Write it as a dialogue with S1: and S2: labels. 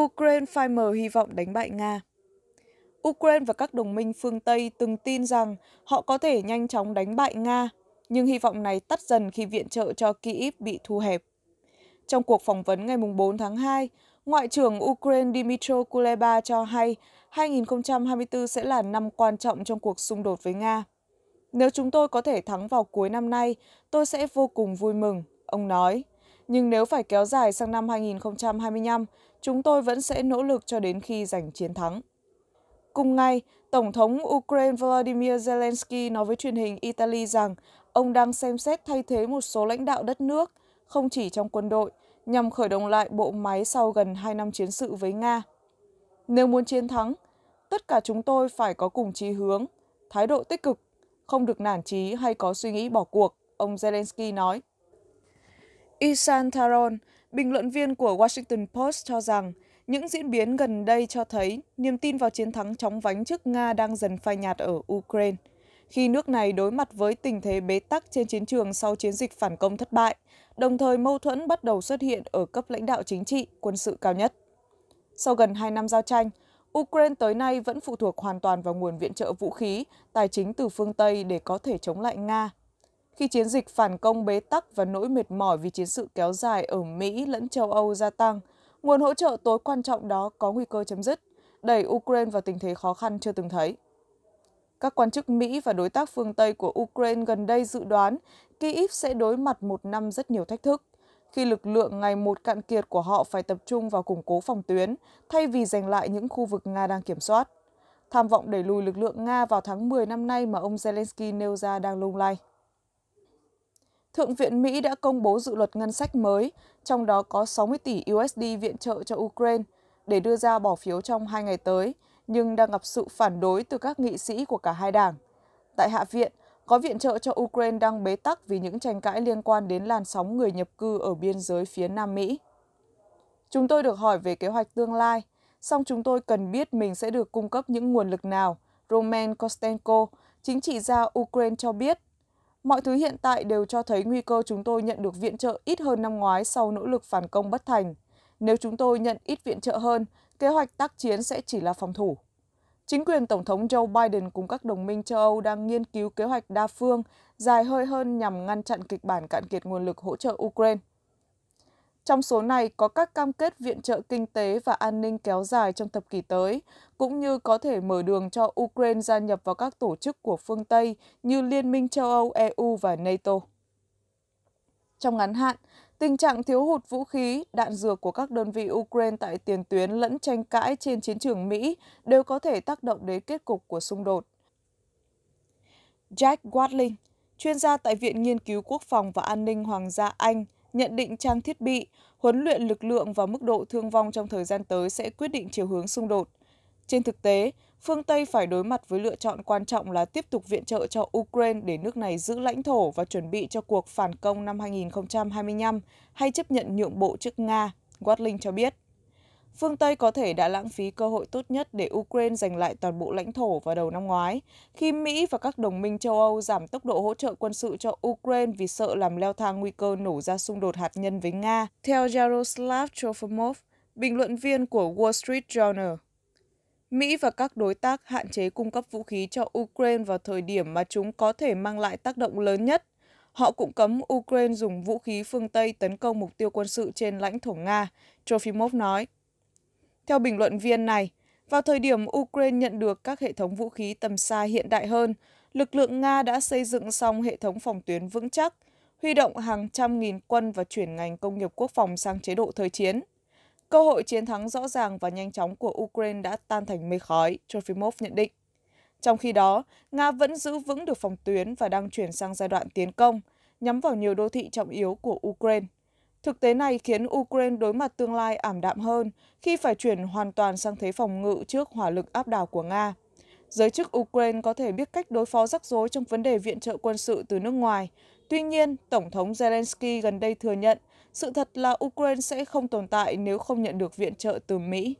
S1: Ukraine phai mờ hy vọng đánh bại Nga. Ukraine và các đồng minh phương Tây từng tin rằng họ có thể nhanh chóng đánh bại Nga, nhưng hy vọng này tắt dần khi viện trợ cho Kyiv bị thu hẹp. Trong cuộc phỏng vấn ngày 4 tháng 2, Ngoại trưởng Ukraine Dmytro Kuleba cho hay 2024 sẽ là năm quan trọng trong cuộc xung đột với Nga. Nếu chúng tôi có thể thắng vào cuối năm nay, tôi sẽ vô cùng vui mừng, ông nói nhưng nếu phải kéo dài sang năm 2025, chúng tôi vẫn sẽ nỗ lực cho đến khi giành chiến thắng. Cùng ngày, Tổng thống Ukraine Volodymyr Zelensky nói với truyền hình Italy rằng ông đang xem xét thay thế một số lãnh đạo đất nước, không chỉ trong quân đội, nhằm khởi động lại bộ máy sau gần 2 năm chiến sự với Nga. Nếu muốn chiến thắng, tất cả chúng tôi phải có cùng chí hướng, thái độ tích cực, không được nản chí hay có suy nghĩ bỏ cuộc, ông Zelensky nói. Isan Taron, bình luận viên của Washington Post cho rằng những diễn biến gần đây cho thấy niềm tin vào chiến thắng chóng vánh trước Nga đang dần phai nhạt ở Ukraine. Khi nước này đối mặt với tình thế bế tắc trên chiến trường sau chiến dịch phản công thất bại, đồng thời mâu thuẫn bắt đầu xuất hiện ở cấp lãnh đạo chính trị, quân sự cao nhất. Sau gần 2 năm giao tranh, Ukraine tới nay vẫn phụ thuộc hoàn toàn vào nguồn viện trợ vũ khí, tài chính từ phương Tây để có thể chống lại Nga khi chiến dịch phản công bế tắc và nỗi mệt mỏi vì chiến sự kéo dài ở Mỹ lẫn châu Âu gia tăng, nguồn hỗ trợ tối quan trọng đó có nguy cơ chấm dứt, đẩy Ukraine vào tình thế khó khăn chưa từng thấy. Các quan chức Mỹ và đối tác phương Tây của Ukraine gần đây dự đoán Kyiv sẽ đối mặt một năm rất nhiều thách thức, khi lực lượng ngày một cạn kiệt của họ phải tập trung vào củng cố phòng tuyến thay vì giành lại những khu vực Nga đang kiểm soát. Tham vọng đẩy lùi lực lượng Nga vào tháng 10 năm nay mà ông Zelensky nêu ra đang lung lay. Thượng viện Mỹ đã công bố dự luật ngân sách mới, trong đó có 60 tỷ USD viện trợ cho Ukraine để đưa ra bỏ phiếu trong hai ngày tới, nhưng đang gặp sự phản đối từ các nghị sĩ của cả hai đảng. Tại Hạ viện, có viện trợ cho Ukraine đang bế tắc vì những tranh cãi liên quan đến làn sóng người nhập cư ở biên giới phía Nam Mỹ. Chúng tôi được hỏi về kế hoạch tương lai, song chúng tôi cần biết mình sẽ được cung cấp những nguồn lực nào, Roman Kostenko, chính trị gia Ukraine cho biết Mọi thứ hiện tại đều cho thấy nguy cơ chúng tôi nhận được viện trợ ít hơn năm ngoái sau nỗ lực phản công bất thành. Nếu chúng tôi nhận ít viện trợ hơn, kế hoạch tác chiến sẽ chỉ là phòng thủ. Chính quyền Tổng thống Joe Biden cùng các đồng minh châu Âu đang nghiên cứu kế hoạch đa phương, dài hơi hơn nhằm ngăn chặn kịch bản cạn kiệt nguồn lực hỗ trợ Ukraine. Trong số này có các cam kết viện trợ kinh tế và an ninh kéo dài trong thập kỷ tới, cũng như có thể mở đường cho Ukraine gia nhập vào các tổ chức của phương Tây như Liên minh châu Âu, EU và NATO. Trong ngắn hạn, tình trạng thiếu hụt vũ khí, đạn dược của các đơn vị Ukraine tại tiền tuyến lẫn tranh cãi trên chiến trường Mỹ đều có thể tác động đến kết cục của xung đột. Jack Watling, chuyên gia tại Viện Nghiên cứu Quốc phòng và An ninh Hoàng gia Anh, nhận định trang thiết bị, huấn luyện lực lượng và mức độ thương vong trong thời gian tới sẽ quyết định chiều hướng xung đột. Trên thực tế, phương Tây phải đối mặt với lựa chọn quan trọng là tiếp tục viện trợ cho Ukraine để nước này giữ lãnh thổ và chuẩn bị cho cuộc phản công năm 2025 hay chấp nhận nhượng bộ trước Nga, Watling cho biết. Phương Tây có thể đã lãng phí cơ hội tốt nhất để Ukraine giành lại toàn bộ lãnh thổ vào đầu năm ngoái, khi Mỹ và các đồng minh châu Âu giảm tốc độ hỗ trợ quân sự cho Ukraine vì sợ làm leo thang nguy cơ nổ ra xung đột hạt nhân với Nga, theo Yaroslav Trofimov, bình luận viên của Wall Street Journal. Mỹ và các đối tác hạn chế cung cấp vũ khí cho Ukraine vào thời điểm mà chúng có thể mang lại tác động lớn nhất. Họ cũng cấm Ukraine dùng vũ khí phương Tây tấn công mục tiêu quân sự trên lãnh thổ Nga, Trofimov nói. Theo bình luận viên này, vào thời điểm Ukraine nhận được các hệ thống vũ khí tầm xa hiện đại hơn, lực lượng Nga đã xây dựng xong hệ thống phòng tuyến vững chắc, huy động hàng trăm nghìn quân và chuyển ngành công nghiệp quốc phòng sang chế độ thời chiến. Cơ hội chiến thắng rõ ràng và nhanh chóng của Ukraine đã tan thành mây khói, Trofimov nhận định. Trong khi đó, Nga vẫn giữ vững được phòng tuyến và đang chuyển sang giai đoạn tiến công, nhắm vào nhiều đô thị trọng yếu của Ukraine. Thực tế này khiến Ukraine đối mặt tương lai ảm đạm hơn khi phải chuyển hoàn toàn sang thế phòng ngự trước hỏa lực áp đảo của Nga. Giới chức Ukraine có thể biết cách đối phó rắc rối trong vấn đề viện trợ quân sự từ nước ngoài. Tuy nhiên, Tổng thống Zelensky gần đây thừa nhận sự thật là Ukraine sẽ không tồn tại nếu không nhận được viện trợ từ Mỹ.